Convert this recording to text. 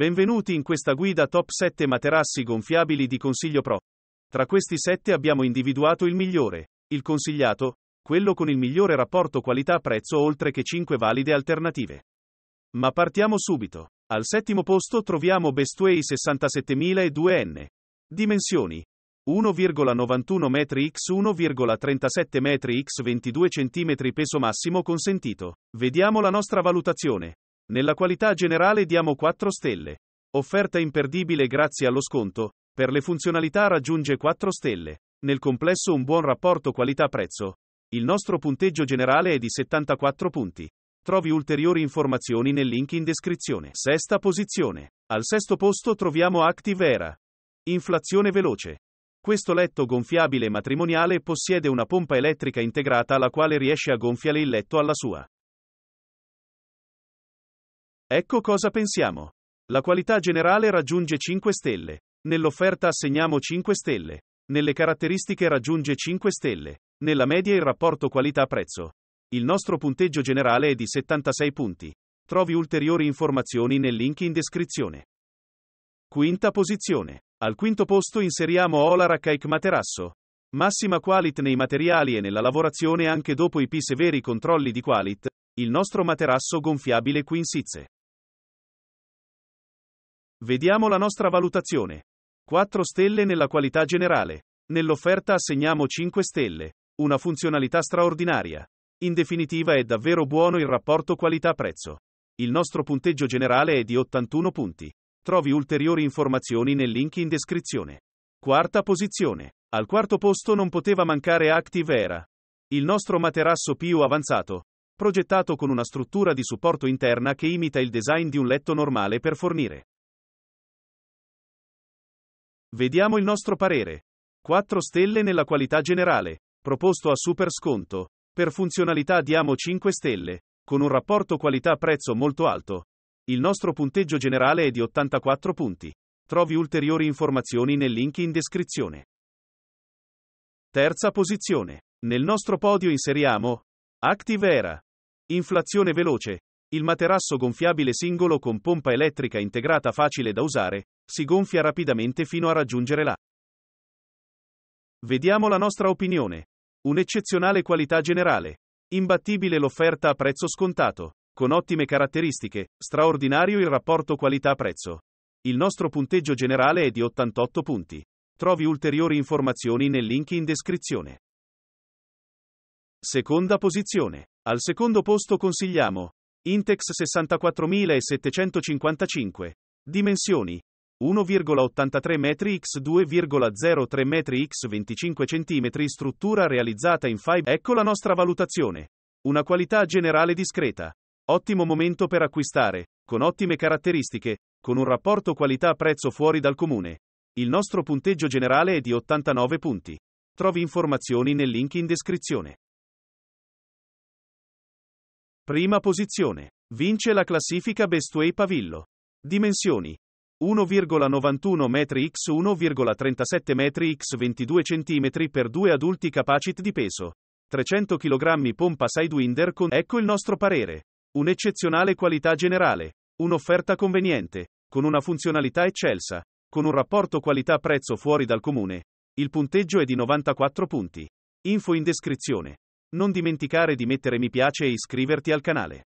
Benvenuti in questa guida top 7 materassi gonfiabili di Consiglio Pro. Tra questi 7 abbiamo individuato il migliore, il consigliato, quello con il migliore rapporto qualità-prezzo oltre che 5 valide alternative. Ma partiamo subito. Al settimo posto troviamo Bestway 67002N. Dimensioni. 1,91 m x 1,37 m x 22 cm peso massimo consentito. Vediamo la nostra valutazione. Nella qualità generale diamo 4 stelle. Offerta imperdibile grazie allo sconto, per le funzionalità raggiunge 4 stelle. Nel complesso un buon rapporto qualità-prezzo. Il nostro punteggio generale è di 74 punti. Trovi ulteriori informazioni nel link in descrizione. Sesta posizione. Al sesto posto troviamo Active Era. Inflazione veloce. Questo letto gonfiabile matrimoniale possiede una pompa elettrica integrata la quale riesce a gonfiare il letto alla sua. Ecco cosa pensiamo. La qualità generale raggiunge 5 stelle. Nell'offerta assegniamo 5 stelle. Nelle caratteristiche raggiunge 5 stelle. Nella media il rapporto qualità-prezzo. Il nostro punteggio generale è di 76 punti. Trovi ulteriori informazioni nel link in descrizione. Quinta posizione. Al quinto posto inseriamo Ola Raccaic Materasso. Massima qualità nei materiali e nella lavorazione anche dopo i più severi controlli di qualità, il nostro materasso gonfiabile Queen Sizze. Vediamo la nostra valutazione. 4 stelle nella qualità generale. Nell'offerta assegniamo 5 stelle. Una funzionalità straordinaria. In definitiva è davvero buono il rapporto qualità-prezzo. Il nostro punteggio generale è di 81 punti. Trovi ulteriori informazioni nel link in descrizione. Quarta posizione. Al quarto posto non poteva mancare Active Era. Il nostro materasso più avanzato, progettato con una struttura di supporto interna che imita il design di un letto normale per fornire Vediamo il nostro parere. 4 stelle nella qualità generale. Proposto a super sconto. Per funzionalità diamo 5 stelle, con un rapporto qualità-prezzo molto alto. Il nostro punteggio generale è di 84 punti. Trovi ulteriori informazioni nel link in descrizione. Terza posizione. Nel nostro podio inseriamo Active Era. Inflazione veloce. Il materasso gonfiabile singolo con pompa elettrica integrata facile da usare, si gonfia rapidamente fino a raggiungere la. Vediamo la nostra opinione. Un'eccezionale qualità generale. Imbattibile l'offerta a prezzo scontato. Con ottime caratteristiche, straordinario il rapporto qualità-prezzo. Il nostro punteggio generale è di 88 punti. Trovi ulteriori informazioni nel link in descrizione. Seconda posizione. Al secondo posto consigliamo Intex 64755. Dimensioni 1,83 m x 2,03 m x 25 cm struttura realizzata in fibre. Ecco la nostra valutazione. Una qualità generale discreta. Ottimo momento per acquistare, con ottime caratteristiche, con un rapporto qualità-prezzo fuori dal comune. Il nostro punteggio generale è di 89 punti. Trovi informazioni nel link in descrizione. Prima posizione. Vince la classifica Bestway Pavillo. Dimensioni 1,91 m x 1,37 m x 22 cm per due adulti capacit di peso. 300 kg pompa sidewinder con ecco il nostro parere. Un'eccezionale qualità generale. Un'offerta conveniente. Con una funzionalità eccelsa. Con un rapporto qualità-prezzo fuori dal comune. Il punteggio è di 94 punti. Info in descrizione. Non dimenticare di mettere mi piace e iscriverti al canale.